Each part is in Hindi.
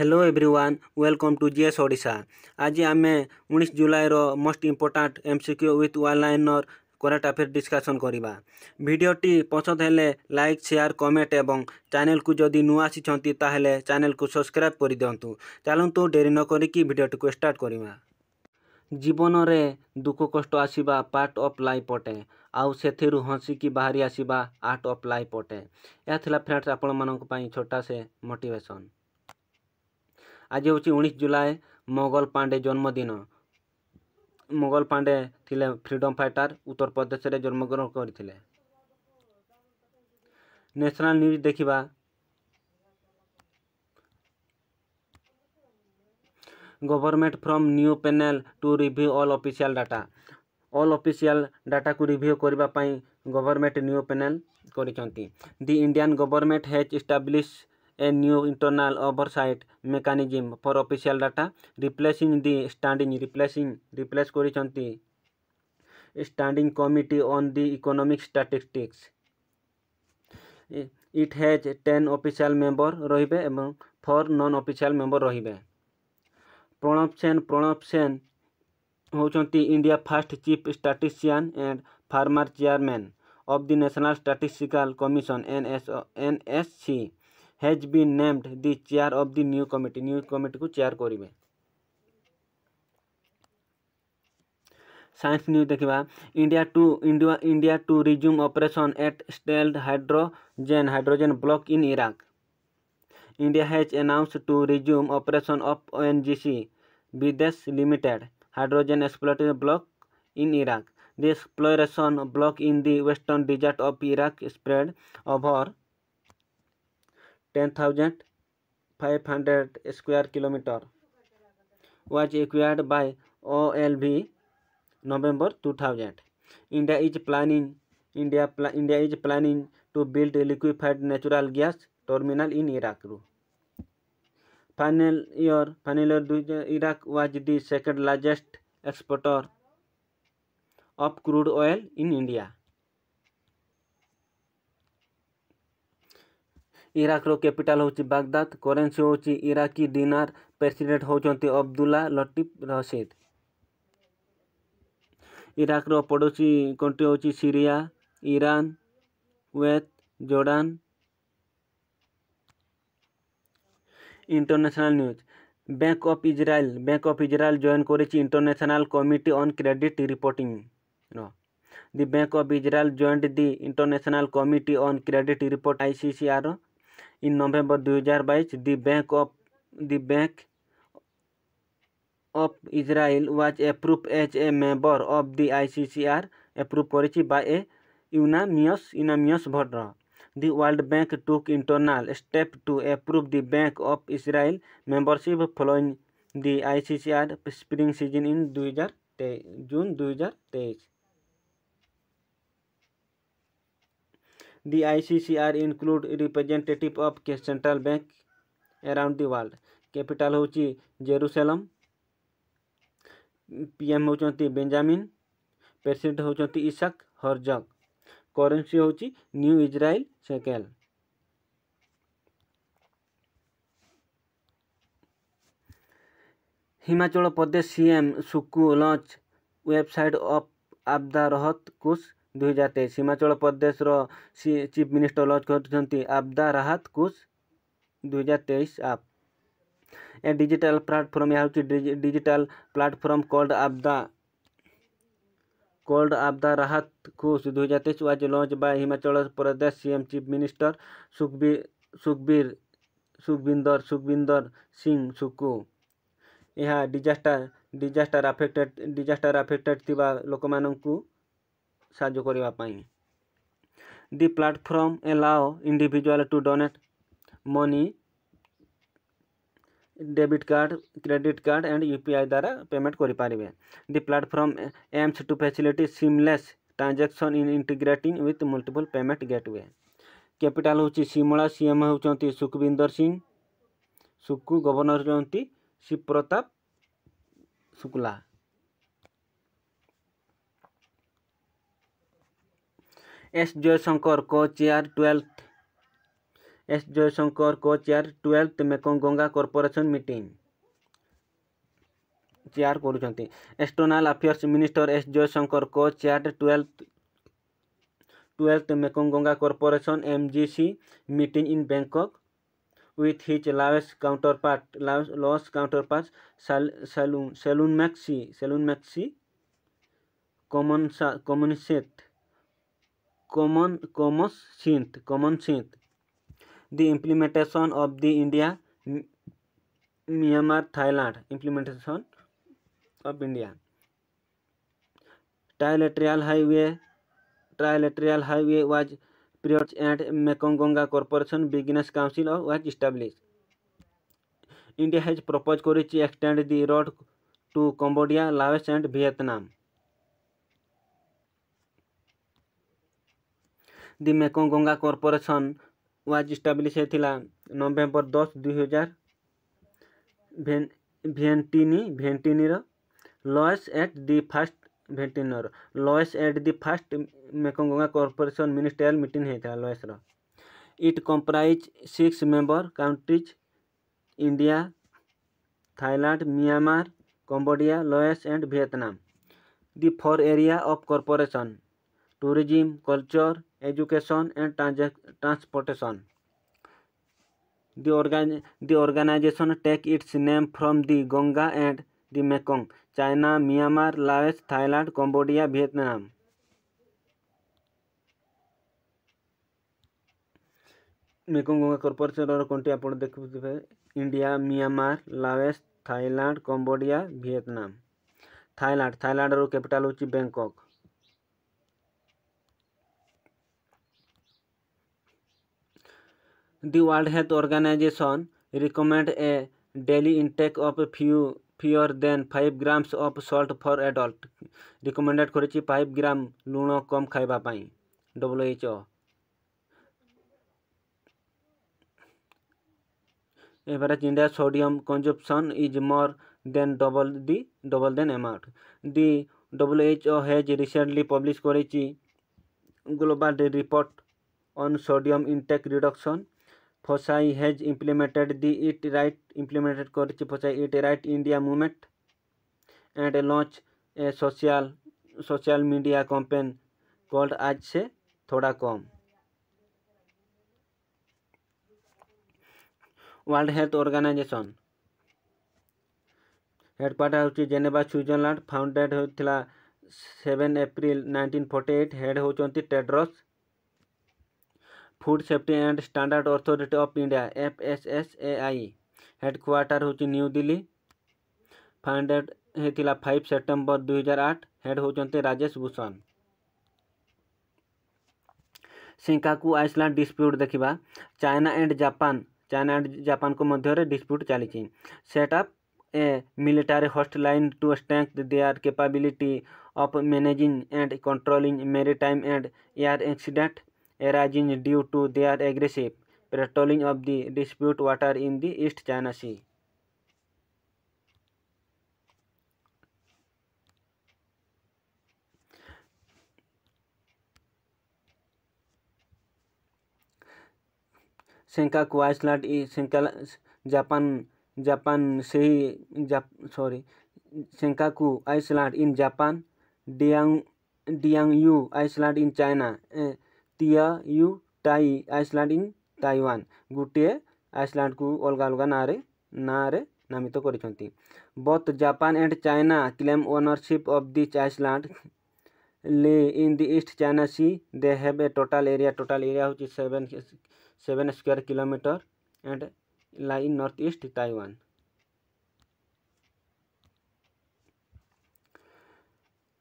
Hello everyone welcome to GS Odisha ଆଜି ଆମେ ଉଣେଇଶ ଜୁଲାଇର most important M C Q with one liner current affair discussion କରିବା ଭିଡ଼ିଓଟି ପସନ୍ଦ ହେଲେ ଲାଇକ୍ ସେୟାର୍ କମେଣ୍ଟ ଏବଂ ଚ୍ୟାନେଲ୍କୁ ଯଦି ନୂଆ ଆସିଛନ୍ତି ତାହେଲେ ଚ୍ୟାନେଲ୍କୁ ସବସ୍କ୍ରାଇବ୍ କରିଦିଅନ୍ତୁ ଚାଲନ୍ତୁ ଡେରି ନ କରିକି ଭିଡ଼ିଓଟିକୁ ଷ୍ଟାର୍ଟ କରିବା ଜୀବନରେ ଦୁଃଖ କଷ୍ଟ ଆସିବା ପାର୍ଟ ଅଫ୍ ଲାଇଫ୍ ଅଟେ ଆଉ ସେଥିରୁ ହସିକି ବାହାରି ଆସିବା ଆର୍ଟ ଅଫ୍ ଲାଇଫ୍ ଅଟେ ଏହା ଥିଲା ଫ୍ରେଣ୍ଡସ୍ ଆପଣମାନଙ୍କ ପାଇଁ ଛୋଟା ସେ ମୋଟିଭେସନ୍ ଆଜି ହେଉଛି ଉଣେଇଶ ଜୁଲାଇ ମୋଗଲ ପାଣ୍ଡେ ଜନ୍ମଦିନ ମୋଗଲ ପାଣ୍ଡେ ଥିଲେ ଫ୍ରିଡ଼ମ୍ ଫାଇଟର୍ ଉତ୍ତରପ୍ରଦେଶରେ ଜନ୍ମଗ୍ରହଣ କରିଥିଲେ ନ୍ୟାସନାଲ୍ ନ୍ୟୁଜ୍ ଦେଖିବା government from new panel to review all official data all official ଡାଟାକୁ ରିଭ୍ୟୁ କରିବା ପାଇଁ ଗଭର୍ଣ୍ଣମେଣ୍ଟ ନ୍ୟୁ ପେନେଲ୍ କରିଛନ୍ତି the Indian government has establish a new internal oversight mechanism for official data replacing the standing replacing replace କରିଛନ୍ତି standing committee on the economic statistics it has 10 official member ରହିବେ ଏବଂ 4 non official member ରହିବେ প্রণব সেন প্রণব সেন ହେଉଛନ୍ତି India first chief statistician and former chairman of the national statistical commission N S N S C has been named the chair of the new committee new committee को चेयर करेंगे ସାଇନ୍ସ ନ୍ୟୁଜ୍ ଦେଖିବା India to India India to resume operation at stalled hydrogen hydrogen block in Iraq India has announce to resume operation of O N G C Videsh limited hydrogen exploratory block in Iraq the exploration block in the western desert of Iraq spread over ten thousand five hundred square kilometre was acquired by O L V November two thousand India is planning India India is planning to build liquefied natural gas terminal in Iraq रू final year final year Iraq was the second largest exporter of crude oil in India ଇରାକର କ୍ୟାପିଟାଲ୍ ହେଉଛି ବାଗଦାଦ କରେନ୍ସି ହେଉଛି ଇରାକୀ ଦିନାର ପ୍ରେସିଡେଣ୍ଟ ହେଉଛନ୍ତି ଅବଦୁଲ୍ଲା ଲଟିଫ୍ ରସିଦ୍ ଇରାକର ପଡ଼ୋଶୀ କଣ୍ଟ୍ରି ହେଉଛି Syria Iran Kuwait Jordan international news bank of Israel bank of Israel join করেছে international committee on credit reporting the bank of Israel joint the international committee on credit report ICCR in November 2022, the Bank of the Bank of Israel was approved as a member of the ICCR, approved করেছি by a unanimous unanimous vote. The World Bank took internal step to approve the Bank of Israel membership following the ICCR spring season in 2023 June 2023. The ICCR include representative of central bank around the world. Capital होची Jerusalem. PM होचंती Benjamin. President होचंती Isaac Herzog. Currency होची New Israel Shekel. Himachal Pradesh CM Sukhu launch website of Aapda Rahat Kosh दुई हजार तेईस Himachal Pradesh chief minister launch कर आब्दा राहत कुश दुई हजार तेईस आप ए डिजिटल प्लाटफर्म यह हूँ digital platform called Aapda called Aapda Rahat Kosh दुई हजार तेईस was launch by Himachal Pradesh CM chief minister Sukhbir Sukhbir Sukhvinder Sukhvinder Singh Sukhu यह disaster disaster affected disaster affected थ लोक मानू साइ the platform allow individual to donate money debit card credit card and UPI द्वारा पेमेंट करें the platform aims to facility seamless transaction in integrating with multiple payment gateway capital हूँ सीमला सीएम होती सुखविंदर सिंह सुकु गवर्नर होती शिवप्रताप प्रताप शुक्ला एस जयशंकर को चेयर ट्वेल्थ एस जयशंकर को chair twelfth मेकोगंगा corporation meeting chair କରୁଛନ୍ତି external affairs minister S ଜୟଶଙ୍କରଙ୍କ chair twelfth twelfth ମେକଙ୍ଗଙ୍ଗା corporation M G C meeting in Bangkok with his Laos counter part Laos loss counter part salon salon maxi salon maxi common କମନସେଟ୍ common commerce synth common synth the implementation of the india myanmar thailand implementation of india trilateral highway trilateral highway was prior and mekongonga corporation business council was established india has proposed to extend the road to cambodia laos and vietnam the Mekong Ganga cooperation was establish ହେଇଥିଲା ନଭେମ୍ବର ଦଶ ଦୁଇ ହଜାର ଭେଣ୍ଟିନି ଭେଣ୍ଟିନିର ଲଏସ୍ ଏଟ୍ ଦି ଫାଷ୍ଟ ଭେଣ୍ଟିନର Laos at the first Mekong Ganga cooperation ministerial meeting ହେଇଥିଲା ଲଏସ୍ର it comprise six member countries India Thailand Myanmar Cambodia Laos and Vietnam the four area of cooperation tourism culture education and transportation. The, organ the organization takes its name from the Ganga and the Mekong, China, Myanmar, Laos, Thailand, Cambodia, Vietnam. Mekong Ganga cooperation country आप देखुए India Myanmar Laos Thailand Cambodia Vietnam Thailand Thailand capital हूँ Bangkok The World Health Organization recommends a daily intake of few fewer than 5 grams of salt for adult recommended করেছি 5 গ্রাম লুণ কম খাଇବା ପାଇଁ WHO average India sodium consumption is more than double the double than amount the WHO has recently published করেছি global report on sodium intake reduction Fosai has implemented the Eat Right implemented করেছে Fosai Eat Right India movement and launched a social social media campaign called आज से थोड़ा कम वर्ल्ड हेल्थ ऑर्गेनाइजेशन हेडक्वार्टर ହେଉଛି ଜେନେଭା ସୁଇଜରଲ୍ୟାଣ୍ଡ ଫାଉଣ୍ଡେଡ୍ ହୋଇଥିଲା seven April nineteen forty eight head ହେଉଛନ୍ତି Tedros Food Safety and Standard Authority of India F S S A I headquarter हूँ न्यू दिल्ली फाउंडेड होता फाइव सेप्टेम्बर दुई हजार आठ हेड हो Rajesh Bhushan Senkaku Island dispute देखा China and Japan China and Japan को मध्य डिस्प्यूट चली set up a military hotline to strength there capability of managing and controlling maritime and air accident arising due to their aggressive patrolling of the disputed water in the East China Sea. Senkaku Island is Senkaku, Japan, Japan Sea, Jap, sorry, Senkaku Island in Japan, Diang, Diangyu Island in China, uh, टीआ यू टाई आइसलैंड इन ताइवान गोटे आइसलैंड को अलग अलग ना ना नामित कर both Japan and China claim ownership of the island lie in the East China Sea they have a total area total area हूँ seven seven square kilometre and line north east Taiwan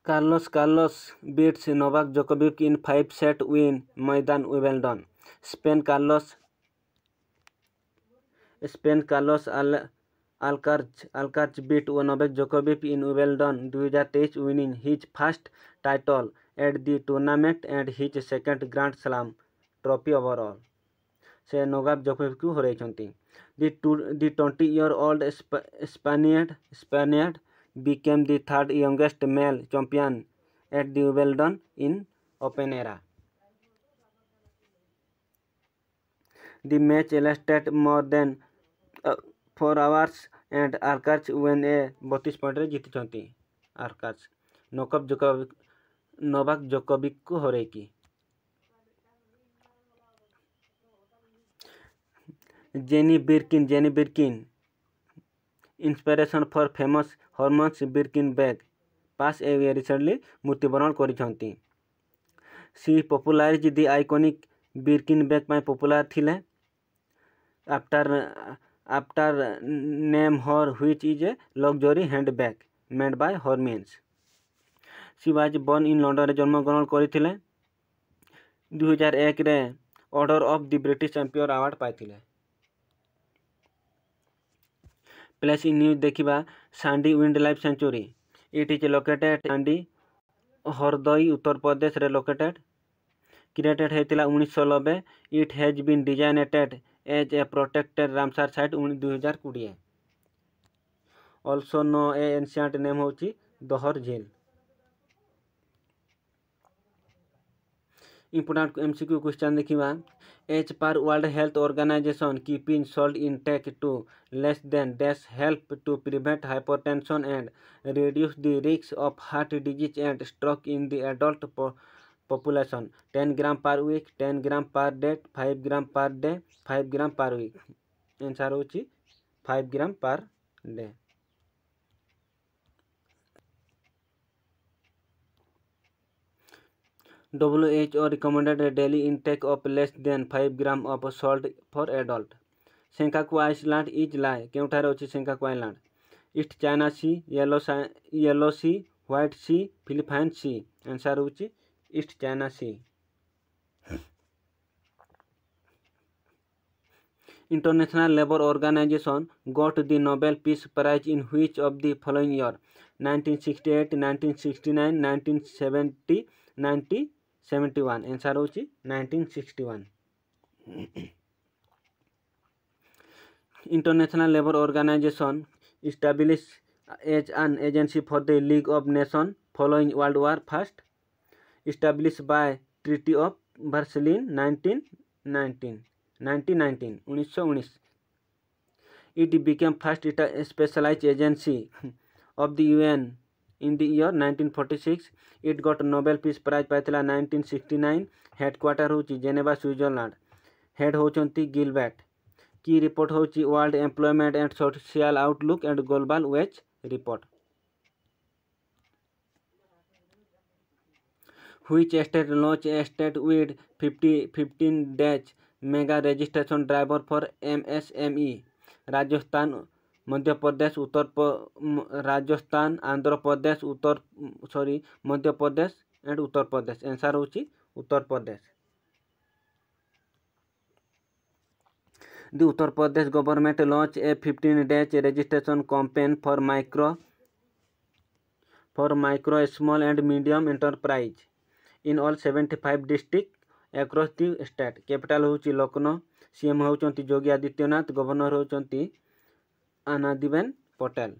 Carlos Carlos beats Novak Djokovic in five-set win Maidan Wimbledon. Spain Carlos Spain Carlos Al Alcaraz Alcaraz beat Novak Djokovic in Wimbledon 2023 winning his first title at the tournament and his second Grand Slam trophy overall. से नोगाक जोकोविक को हराइछन्ति the 20 year old Spaniard Spaniard became the third youngest male champion at Wimbledon in open era. The match lasted more than uh, four hours and Arkash won a बतीस पॉइंट जीति आर्काच नोकप जोकोविक नोवाक जोकोविक को हरैकि Jane Birkin Jane Birkin inspiration for famous Hermes ଶିବିର୍କିନ୍ ବେଗ୍ ପାସ୍ ଏ ରିସେଣ୍ଟଲି ମୃତ୍ୟୁବରଣ କରିଛନ୍ତି she popularise the iconic Birkin bag ପାଇଁ ପପୁଲାର ଥିଲେ after after name her which is a luxury handbag made by Hermes ଶିବାଜୀ ବର୍ନ ଇନ୍ ଲଣ୍ଡନରେ ଜନ୍ମଗ୍ରହଣ କରିଥିଲେ ଦୁଇହଜାର ଏକରେ order of the British champion award ପାଇଥିଲେ प्लेस इन न्यूज देखा Sandi wind wildlife sanctuary it is located Sandi Hardoi Uttar Pradesh रे लोकेटेड क्रिएटेड होता उन्नीस नबे it has been designated as a protected Ramsar site दुई हजार कोड़े also know a ancient name हो दहर झील important M C Q question देखा as per World Health Organization keeping salt intake to less than this help to prevent hypertension and reduce the risk of heart disease and stroke in the adult population ten gram per week ten gram per day five gram per day five gram per week answer हो five gram per day W H O recommended daily intake of less than five gram of salt for adult Senkaku Island is lie क्योंठार अच्छे Senkaku Island East China Sea Yellow Yellow Sea White Sea Philippine Sea answer East China Sea International Labour Organization got the Nobel piece Prize in which of the following year 1968, 1969, 1970, 90 seventy one answer ହେଉଛି nineteen sixty one International Labour Organization establish as an agency for the League of Nation following World War First establish by treaty of Versailles nineteen nineteen nineteen nineteen ଉଣେଇଶହ ଉଣେଇଶ it became first specialized agency of the UN in the year 1946 it got Nobel piece prize पाई नाइंटीन सिक्सटी नाइन हेडक्वाटर हूँ जेनेवा स्विजरलैंड हेड हूँ गिलबैट की रिपोर्ट हूँ world employment and social outlook and global wage report which state launch state with fifty fifteen डैच mega registration driver for MSME Rajasthan Madhya Pradesh Uttar प्र Rajasthan Andhra Pradesh Uttar sorry Madhya Pradesh and Uttar Pradesh answer हूँ Uttar Pradesh The Uttar Pradesh government launched a 15 days registration campaign for micro for micro small and medium enterprise in all 75 districts across the state capital hochi Lucknow CM होती योगी आदित्यनाथ गवर्नर होती Anadiben Patel,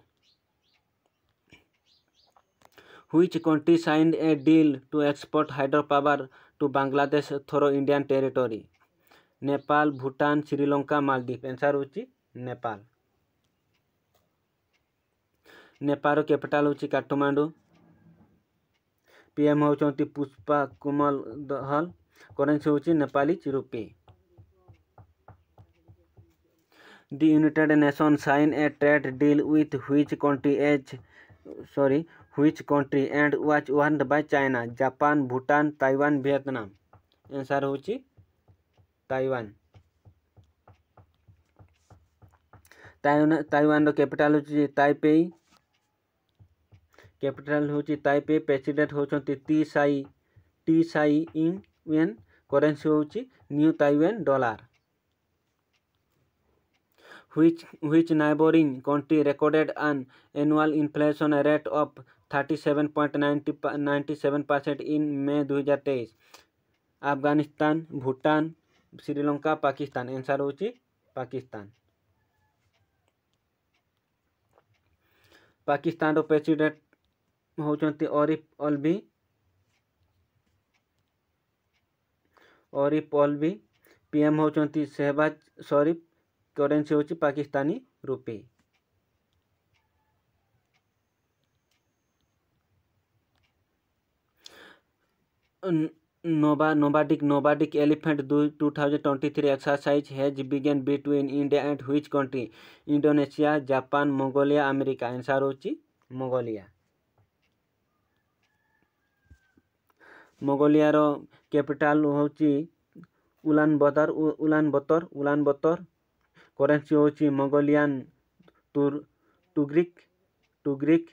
which country signed a deal to export hydropower to Bangladesh through Indian territory? Nepal, Bhutan, Sri Lanka, Maldives. Answer होची नेपाल नेपाल कैपिटाल होची काठमांडू पीएम होचंती पुष्पा कुमल दहल करेन्सी होची Nepali rupee the united nations sign a trade deal with which country as sorry which country and was won by china japan bhutan taiwan vietnam answer hochi taiwan Taiwan capital हूँ ताइपे कैपिटाल हूँ ताइपे प्रेसिडेंट होती Tsai Tsai Ing currency हूँ new Taiwan dollar which, which neighboring country recorded an annual inflation rate of 37.97 percent in May तेईस अफगानिस्तान भूटान श्रीलंका पाकिस्तान एनसर हो पाकिस्तान पाकिस्तान प्रेसिडेंट होती अरिफ अलवी अरिफ अलवी पीएम होती सेहबाज शरीफ करेन्सी हूँ पाकिस्तानी रुपी नोबा nomadic nomadic elephant two thousand twenty three exercise has begun between India and which country Indonesia Japan Mongolia America answer हूँ मंगोलिया मंगोलियार कैपिटाल हूँ Ulaanbaatar Ulaanbaatar Ulaanbaatar currency ହେଉଛି Mongolian tugrik tugrik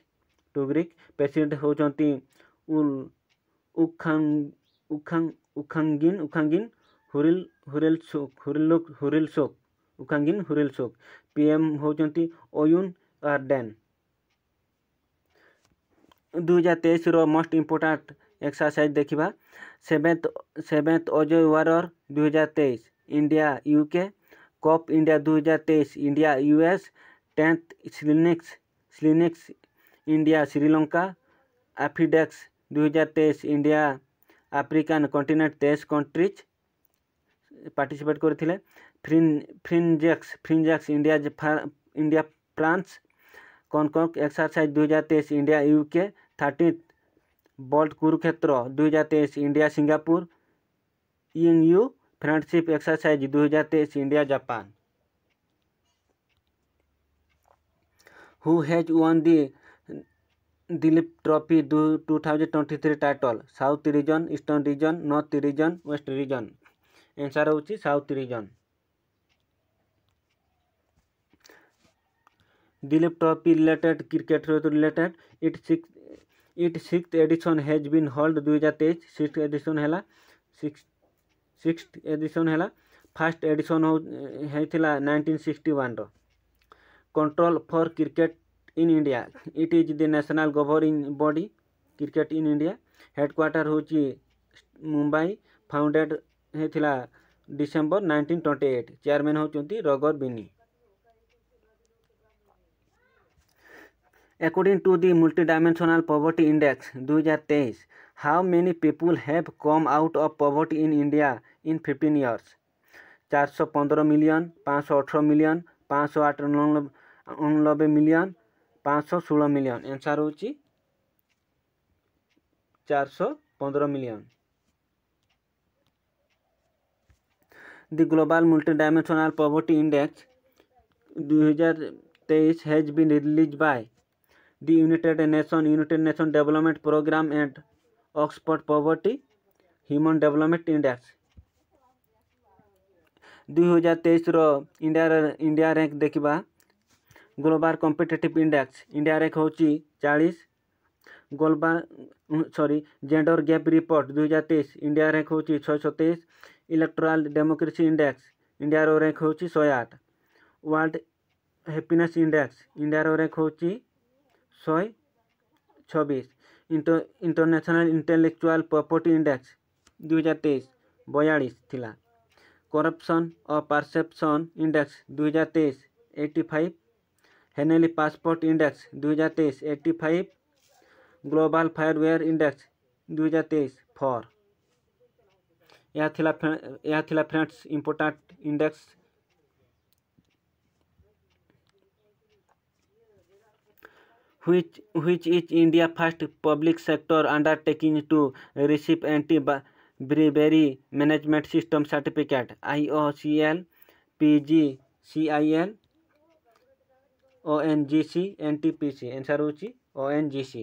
tugrik president ହେଉଛନ୍ତି ଉଖାଙ୍ଗିନ୍ ଉଖାଙ୍ଗିନ୍ ହୁରିଲ୍ ହୁରିଲ୍ ସୋକ୍ ହୁରିଲ୍ Khurelsukh Ukhnaagiin Khurelsukh PM ହେଉଛନ୍ତି ଓୟୁନ୍ ଆର୍ଡେନ୍ ଦୁଇହଜାର ତେଇଶର ମୋଷ୍ଟ ଇମ୍ପୋର୍ଟାଣ୍ଟ ଏକ୍ସରସାଇଜ୍ ଦେଖିବା ସେଭେନ୍ଥ ସେଭେନ୍ଥ ଅଜୟ ୱାରର ଦୁଇହଜାର ତେଇଶ India UK Cope India 2023 India US tenth SLINEX SLINEX India Sri Lanka AFINDEX 2023 India African continent तेईस कंट्रीज पार्टिसिपेट करते FRINJEX FRINJEX India India France Konkan exercise दुई हजार तेईस इंडिया यूके थर्टीन बल्ट कुरुक्षेत्र दुई हजार तेईस इंडिया सिंगापुर इंग e यू फ्रेंडशिप एक्सरसाइज दो हज़ार तेईस India Japan who has won the Dilip trophy two thousand twenty three title south region eastern region north region west region answer हो south region Dilip trophy related cricket related it six it six edition has been hold दुई हजार तेईस सिक्स एडिशन है सिक्स ସିକ୍ସଥ ଏଡିସନ୍ ହେଲା ଫାଷ୍ଟ ଏଡିସନ୍ ହେଇଥିଲା ନାଇଣ୍ଟିନ୍ ସିକ୍ସଟି ୱାନ୍ର control for cricket in India it is the national governing body cricket in India headquarter ହେଉଛି ମୁମ୍ବାଇ ଫାଉଣ୍ଡେଡ୍ ହେଇଥିଲା December nineteen twenty eight chairman ହେଉଛନ୍ତି Roger Binny According to the Multidimensional Poverty Index 2023, how many people have come out of poverty in India in 15 years? 415 million 518 million 508 उनबे मिलियन 516 मिलियन आंसर हो 415 million The Global Multidimensional Poverty Index 2023 has been released by the united nation united nation development program and oxford poverty human development index 2023 रो इंडिया इंडिया रैंक देखा global competitive index India rank होची 40 global sorry gender gap report दुई हजार तेईस इंडिया रैंक होची 623 इलेक्टोरल डेमोक्रेसी इंडेक्स इंडिया रो रैंक होची 108 वर्ल्ड हैप्पीनेस इंडेक्स इंडिया रो रैंक होची ଶହେ ଛବିଶ ଇଣ୍ଟରନ୍ୟାସନାଲ୍ ଇଣ୍ଟେଲେକ୍ଚୁଆଲ୍ ପ୍ରପର୍ଟି ଇଣ୍ଡେକ୍ସ ଦୁଇହଜାର ତେଇଶ ବୟାଳିଶ ଥିଲା କରପ୍ସନ୍ ଓ ପରସେପ୍ସନ୍ ଇଣ୍ଡେକ୍ସ ଦୁଇହଜାର ତେଇଶ eighty five Henley passport index ଦୁଇହଜାର ତେଇଶ eighty five global firepower index ଦୁଇହଜାର ତେଇଶ ଫର୍ ଏହା ଥିଲା ଏହା ଥିଲା friends important index which which is India first public sector undertaking to receive anti bribery management system certificate IOCL pg cil ONGC NTPC answer होची ONGC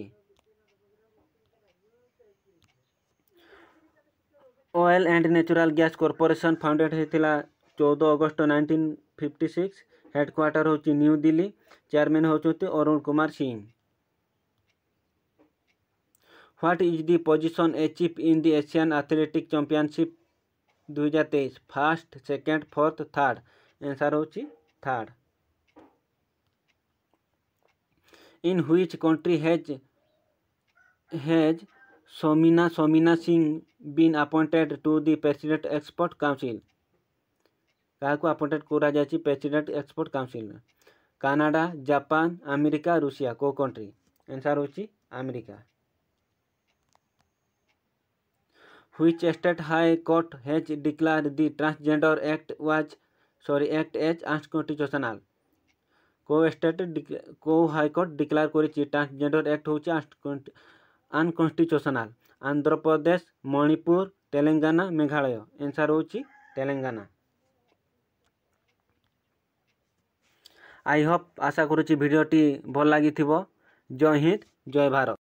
oil and natural gas corporation founded होता चौदह August nineteen fifty six headquarter हो न्यू दिल्ली चेयरमैन होती Arun Kumar Singh what is the position achieve in the Asian athletics championship दुई हजार तेईस first second fourth third answer हो third in which country has has सोमिना Samina Singh been appointed to the president export council क्या आपइंटेड कर president expert council Canada Japan America रुषिया को कंट्री एनसर होमेरिका which state high court has declared the transgender act was sorry act as unconstitutional କେଉଁ ଷ୍ଟେଟ୍ କେଉଁ ହାଇକୋର୍ଟ ଡିକ୍ଲାର କରିଛି ଟ୍ରାନ୍ସଜେଣ୍ଡର ଆକ୍ଟ ହେଉଛି ଅନକନଷ୍ଟିଚ୍ୟୁସନାଲ୍ ଆନ୍ଧ୍ରପ୍ରଦେଶ ମଣିପୁର ତେଲେଙ୍ଗାନା ମେଘାଳୟ ଏନ୍ସାର୍ ହେଉଛି ତେଲେଙ୍ଗାନା ଆଇ ହୋପ୍ ଆଶା କରୁଛି ଭିଡ଼ିଓଟି ଭଲ ଲାଗିଥିବ ଜୟ ହିନ୍ଦ ଜୟ ଭାରତ